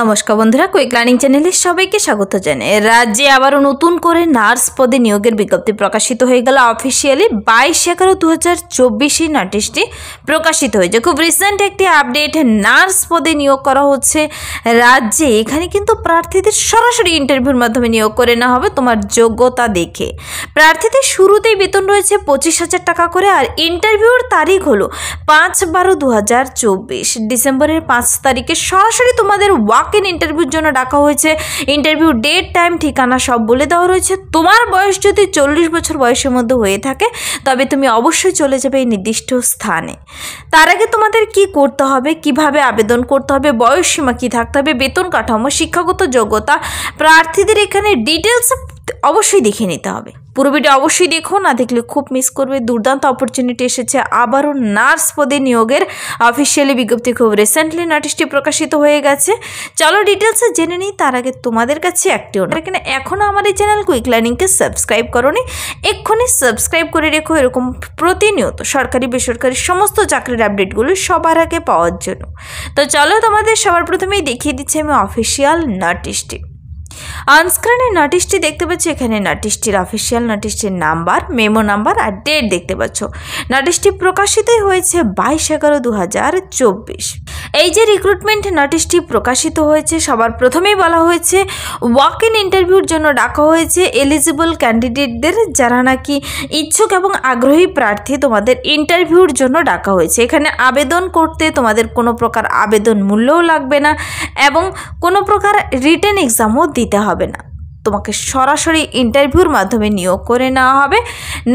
নমস্কার বন্ধুরা quick learning চ্যানেলে সবাইকে স্বাগত জানাই রাজ্যে আবারও নতুন করে নার্স পদে নিয়োগের বিজ্ঞপ্তি প্রকাশিত হয়ে গেল অফিসিয়ালি বাইশ এগারো দু হাজার চব্বিশে নোটিশটি প্রকাশিত হয়েছে খুব রিসেন্ট একটি আপডেট নার্স পদে নিয়োগ করা হচ্ছে রাজ্যে এখানে কিন্তু প্রার্থীদের সরাসরি ইন্টারভিউর মাধ্যমে নিয়োগ করে নেওয়া হবে তোমার যোগ্যতা দেখে প্রার্থীদের শুরুতেই বেতন রয়েছে পঁচিশ হাজার টাকা করে আর ইন্টারভিউর তারিখ হলো পাঁচ বারো দু হাজার চব্বিশ ডিসেম্বরের পাঁচ তারিখে সরাসরি তোমাদের ওয়াক ইন ইন্টারভিউর জন্য ডাকা হয়েছে ইন্টারভিউ ডেট টাইম ঠিকানা সব বলে দেওয়া রয়েছে তোমার বয়স যদি চল্লিশ বছর বয়সের মধ্যে হয়ে থাকে তবে তুমি অবশ্যই চলে যাবে এই নির্দিষ্ট স্থানে তার আগে তোমাদের কি করতে হবে কিভাবে আবেদন করতে হবে বয়সসীমা কী থাকতে হবে বেতন কাঠামো শিক্ষাগত যোগ্যতা প্রার্থীদের এখানে ডিটেলস অবশ্যই দেখে নিতে হবে পুরো ভিডিও অবশ্যই দেখো না দেখলে খুব মিস করবে দুর্দান্ত অপরচুনিটি এসেছে আবারও নার্স পদে নিয়োগের অফিসিয়ালি বিজ্ঞপ্তি খুব রিসেন্টলি নোটিশটি প্রকাশিত হয়ে গেছে চলো ডিটেলসে জেনে নিই তার আগে তোমাদের কাছে একটি অনুরোধ কিনা এখনও আমাদের চ্যানেল কুইক লার্নিংকে সাবস্ক্রাইব নি এক্ষুনি সাবস্ক্রাইব করে রেখো এরকম প্রতিনিয়ত সরকারি বেসরকারি সমস্ত চাকরির আপডেটগুলো সবার আগে পাওয়ার জন্য তো চলো তোমাদের সবার প্রথমেই দেখিয়ে দিচ্ছি আমি অফিসিয়াল নোটিশটি আনস্ক্রিনের নোটিশটি দেখতে পাচ্ছ এখানে নোটিশটির অফিসিয়াল নোটিশটির নাম্বার মেমো নাম্বার আর ডেট দেখতে পাচ্ছ নোটিশটি প্রকাশিতই হয়েছে বাইশ এগারো দু এই যে রিক্রুটমেন্ট নোটিশটি প্রকাশিত হয়েছে সবার প্রথমেই বলা হয়েছে ওয়াক ইন ইন্টারভিউর জন্য ডাকা হয়েছে এলিজিবল ক্যান্ডিডেটদের যারা নাকি ইচ্ছুক এবং আগ্রহী প্রার্থী তোমাদের ইন্টারভিউর জন্য ডাকা হয়েছে এখানে আবেদন করতে তোমাদের কোনো প্রকার আবেদন মূল্যও লাগবে না এবং কোনো প্রকার রিটেন এক্সামও দিতে দিতে হবে না তোমাকে সরাসরি ইন্টারভিউর মাধ্যমে নিয়োগ করে নেওয়া হবে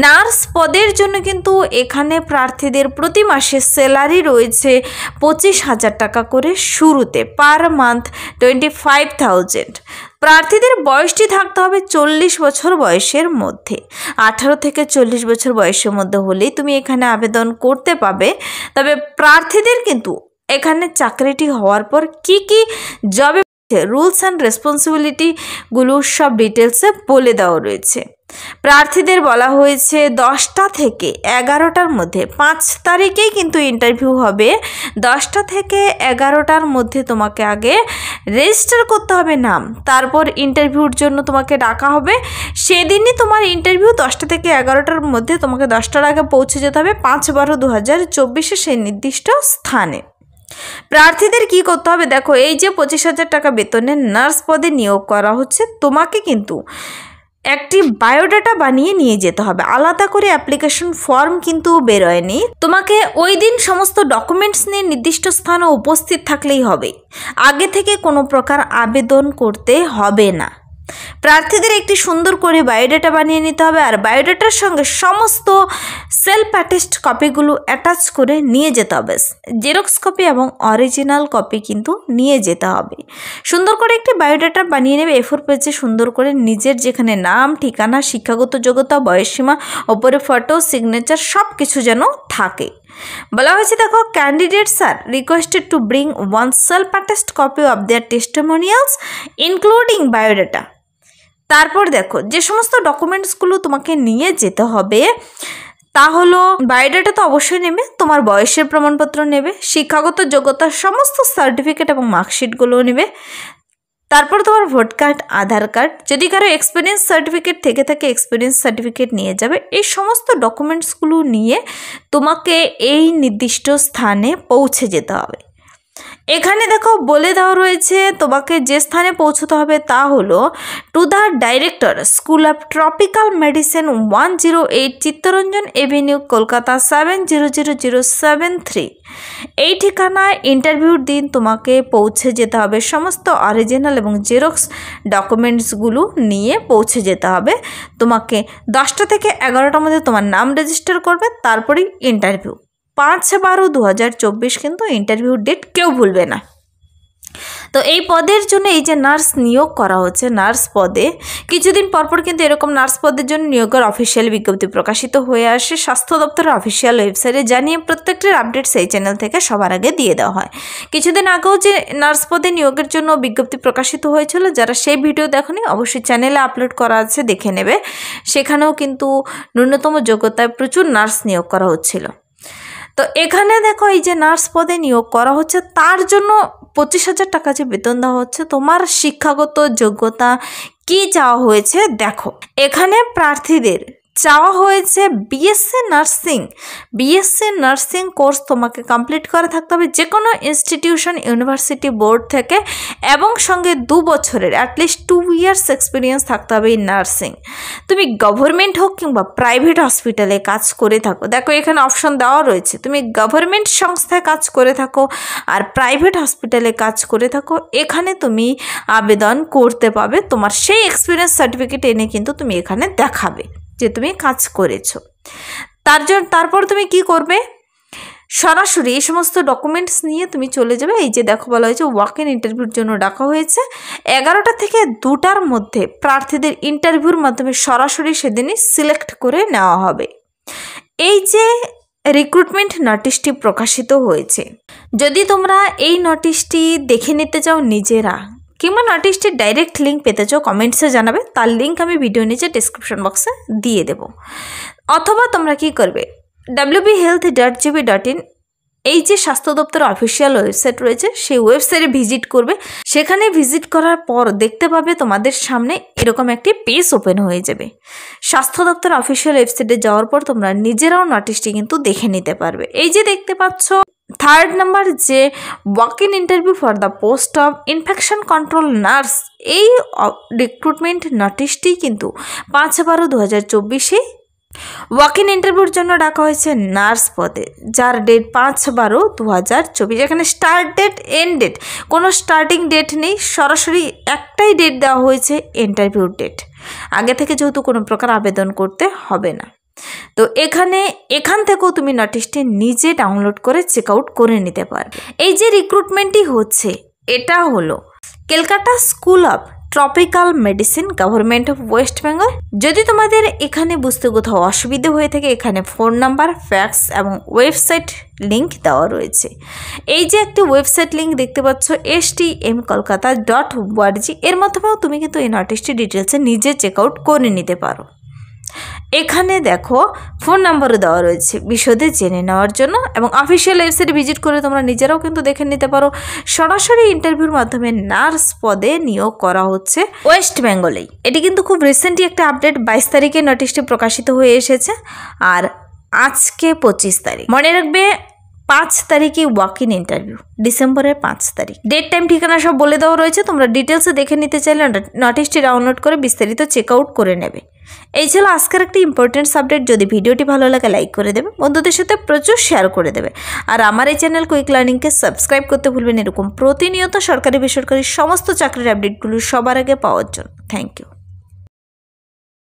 নার্স পদের জন্য কিন্তু এখানে প্রার্থীদের প্রতি মাসে স্যালারি রয়েছে পঁচিশ হাজার টাকা করে শুরুতে per month twenty five thousand প্রার্থীদের বয়সটি থাকতে হবে চল্লিশ বছর বয়সের মধ্যে আঠারো থেকে চল্লিশ বছর বয়সের মধ্যে হলেই তুমি এখানে আবেদন করতে পাবে তবে প্রার্থীদের কিন্তু এখানে চাকরিটি হওয়ার পর কি কি জবে রুলস অ্যান্ড রেসপন্সিবিলিটিগুলো সব ডিটেলসে বলে দেওয়া রয়েছে প্রার্থীদের বলা হয়েছে দশটা থেকে এগারোটার মধ্যে পাঁচ তারিখেই কিন্তু ইন্টারভিউ হবে দশটা থেকে এগারোটার মধ্যে তোমাকে আগে রেজিস্টার করতে হবে নাম তারপর ইন্টারভিউর জন্য তোমাকে ডাকা হবে সেদিনই তোমার ইন্টারভিউ দশটা থেকে এগারোটার মধ্যে তোমাকে দশটার আগে পৌঁছে যেতে হবে পাঁচ বারো দু হাজার চব্বিশে সেই নির্দিষ্ট স্থানে প্রার্থীদের কি করতে হবে দেখো এই যে পঁচিশ হাজার টাকা বেতনে নার্স পদে নিয়োগ করা হচ্ছে তোমাকে কিন্তু একটি বায়োডাটা বানিয়ে নিয়ে যেতে হবে আলাদা করে অ্যাপ্লিকেশন ফর্ম কিন্তু বেরোয়নি তোমাকে ওই দিন সমস্ত ডকুমেন্টস নিয়ে নির্দিষ্ট স্থানে উপস্থিত থাকলেই হবে আগে থেকে কোনো প্রকার আবেদন করতে হবে না প্রার্থীদের একটি সুন্দর করে বায়োডাটা বানিয়ে নিতে হবে আর বায়োডাটার সঙ্গে সমস্ত সেলফ অ্যাটেস্ট কপিগুলো অ্যাটাচ করে নিয়ে যেতে হবে জেরক্স কপি এবং অরিজিনাল কপি কিন্তু নিয়ে যেতে হবে সুন্দর করে একটি বায়োডাটা বানিয়ে নেবে এফোর পেজে সুন্দর করে নিজের যেখানে নাম ঠিকানা শিক্ষাগত যোগ্যতা বয়সীমা ওপরে ফটো সিগনেচার সব কিছু যেন থাকে বলা হয়েছে দেখো candidates are requested to bring one self attest copy of their testimonials including biodata তারপর দেখো যে সমস্ত ডকুমেন্টসগুলো তোমাকে নিয়ে যেতে হবে তা হলো বায়োডাটা তো অবশ্যই নেবে তোমার বয়সের প্রমাণপত্র নেবে শিক্ষাগত যোগ্যতার সমস্ত সার্টিফিকেট এবং মার্কশিটগুলোও নেবে তারপর তোমার ভোট কার্ড আধার কার্ড যদি কারো এক্সপিরিয়েন্স সার্টিফিকেট থেকে থাকে এক্সপিরিয়েন্স সার্টিফিকেট নিয়ে যাবে এই সমস্ত ডকুমেন্টসগুলো নিয়ে তোমাকে এই নির্দিষ্ট স্থানে পৌঁছে যেতে হবে এখানে দেখো বলে দেওয়া রয়েছে তোমাকে যে স্থানে পৌঁছতে হবে তা হলো to the director school of tropical medicine one zero eight Chittaranjan avenue Kolkata seven zero zero zero seven three এই ঠিকানায় ইন্টারভিউর দিন তোমাকে পৌঁছে যেতে হবে সমস্ত অরিজিনাল এবং জেরক্স ডকুমেন্টসগুলো নিয়ে পৌঁছে যেতে হবে তোমাকে দশটা থেকে এগারোটার মধ্যে তোমার নাম রেজিস্টার করবে তারপরেই ইন্টারভিউ পাঁচ বারো দু কিন্তু ইন্টারভিউ ডেট কেউ ভুলবে না তো এই পদের জন্য এই যে নার্স নিয়োগ করা হচ্ছে নার্স পদে কিছুদিন পরপর কিন্তু এরকম নার্স পদের জন্য নিয়োগের অফিসিয়াল বিজ্ঞপ্তি প্রকাশিত হয়ে আসে স্বাস্থ্য দপ্তরের অফিসিয়াল ওয়েবসাইটে জানিয়ে প্রত্যেকটির আপডেট সেই চ্যানেল থেকে সবার আগে দিয়ে দেওয়া হয় কিছুদিন আগেও যে নার্স পদে নিয়োগের জন্য বিজ্ঞপ্তি প্রকাশিত হয়েছিল যারা সেই ভিডিও দেখনি অবশ্যই চ্যানেলে আপলোড করা আছে দেখে নেবে সেখানেও কিন্তু ন্যূনতম যোগ্যতায় প্রচুর নার্স নিয়োগ করা হচ্ছিলো তো এখানে দেখো এই যে নার্স পদে নিয়োগ করা হচ্ছে তার জন্য পঁচিশ হাজার টাকা যে বেতন দেওয়া হচ্ছে তোমার শিক্ষাগত যোগ্যতা কি চাওয়া হয়েছে দেখো এখানে প্রার্থীদের চাওয়া হয়েছে BSc nursing BSc nursing course তোমাকে কমপ্লিট করে থাকতে হবে যে কোনো ইনস্টিটিউশন ইউনিভার্সিটি বোর্ড থেকে এবং সঙ্গে দু বছরের অ্যাটলিস্ট টু ইয়ার্স এক্সপিরিয়েন্স থাকতে হবে ইন নার্সিং তুমি গভর্নমেন্ট হোক কিংবা প্রাইভেট হসপিটালে কাজ করে থাকো দেখো এখানে অপশন দেওয়া রয়েছে তুমি গভর্নমেন্ট সংস্থায় কাজ করে থাকো আর প্রাইভেট হসপিটালে কাজ করে থাকো এখানে তুমি আবেদন করতে পাবে তোমার সেই এক্সপিরিয়েন্স সার্টিফিকেট এনে কিন্তু তুমি এখানে দেখাবে যে তুমি কাজ করেছো তার জন্য তারপর তুমি কি করবে সরাসরি এই সমস্ত ডকুমেন্টস নিয়ে তুমি চলে যাবে এই যে দেখো বলা হয়েছে ওয়াক ইন ইন্টারভিউর জন্য ডাকা হয়েছে এগারোটা থেকে দুটার মধ্যে প্রার্থীদের ইন্টারভিউর মাধ্যমে সরাসরি সেদিনই সিলেক্ট করে নেওয়া হবে এই যে রিক্রুটমেন্ট নোটিশটি প্রকাশিত হয়েছে যদি তোমরা এই নোটিশটি দেখে নিতে চাও নিজেরা কিমান আর্টিস্টের ডাইরেক্ট লিঙ্ক পেতে চাও কমেন্টসে জানাবে তার লিঙ্ক আমি ভিডিও নিচে ডিসক্রিপশন বক্সে দিয়ে দেব অথবা তোমরা কি করবে WB health dot GB dot in এই যে স্বাস্থ্য দপ্তর অফিসিয়াল ওয়েবসাইট রয়েছে সেই ওয়েবসাইটে ভিজিট করবে সেখানে ভিজিট করার পর দেখতে পাবে তোমাদের সামনে এরকম একটি পেজ ওপেন হয়ে যাবে স্বাস্থ্য দপ্তর অফিসিয়াল ওয়েবসাইটে যাওয়ার পর তোমরা নিজেরাও নোটিশটি কিন্তু দেখে নিতে পারবে এই যে দেখতে পাচ্ছ থার্ড নাম্বার যে walk in interview for the post of infection control nurse এই রিক্রুটমেন্ট নোটিশটি কিন্তু পাঁচ বারো দু হাজার চব্বিশে ওয়াক ইন ইন্টারভিউর জন্য ডাকা হয়েছে নার্স পদে যার ডেট পাঁচ বারো দু হাজার চব্বিশ এখানে স্টার্ট ডেট এন্ড ডেট কোনো স্টার্টিং ডেট নেই সরাসরি একটাই ডেট দেওয়া হয়েছে ইন্টারভিউর ডেট আগে থেকে যেহেতু কোনো প্রকার আবেদন করতে হবে না তো এখানে এখান থেকেও তুমি নোটিশটি নিজে ডাউনলোড করে চেক আউট করে নিতে পারবে এই যে রিক্রুটমেন্টটি হচ্ছে এটা হলো Kolkata school of tropical medicine government of West Bengal যদি তোমাদের এখানে বুঝতে কোথাও অসুবিধে হয়ে থাকে এখানে ফোন নাম্বার ফ্যাক্স এবং ওয়েবসাইট লিঙ্ক দেওয়া রয়েছে এই যে একটি ওয়েবসাইট লিঙ্ক দেখতে পাচ্ছ S T M Kolkata dot org এর মাধ্যমেও তুমি কিন্তু এই নোটিশটি ডিটেলসে নিজে চেক আউট করে নিতে পারো এখানে দেখো ফোন নাম্বারও দেওয়া রয়েছে বিশদে জেনে নেওয়ার জন্য এবং অফিসিয়াল ওয়েবসাইট ভিজিট করে তোমরা নিজেরাও কিন্তু দেখে নিতে পারো সরাসরি ইন্টারভিউর মাধ্যমে নার্স পদে নিয়োগ করা হচ্ছে ওয়েস্ট বেঙ্গলেই এটি কিন্তু খুব রিসেন্টলি একটা আপডেট বাইশ তারিখে নোটিশটি প্রকাশিত হয়ে এসেছে আর আজকে পঁচিশ তারিখ মনে রাখবে পাঁচ তারিখে ওয়াক ইন ইন্টারভিউ ডিসেম্বরের পাঁচ তারিখ ডেট টাইম ঠিকানা সব বলে দেওয়া রয়েছে তোমরা ডিটেলসে দেখে নিতে চাইলে নোটিশটি ডাউনলোড করে বিস্তারিত চেক আউট করে নেবে এই ছিল আজকের একটি ইম্পর্টেন্ট সাবজেক্ট যদি ভিডিওটি ভালো লাগে লাইক করে দেবে বন্ধুদের সাথে প্রচুর শেয়ার করে দেবে আর আমার এই চ্যানেল কুইক লার্নিংকে সাবস্ক্রাইব করতে ভুলবেন এরকম প্রতিনিয়ত সরকারি বেসরকারি সমস্ত চাকরির আপডেটগুলো সবার আগে পাওয়ার জন্য থ্যাংক ইউ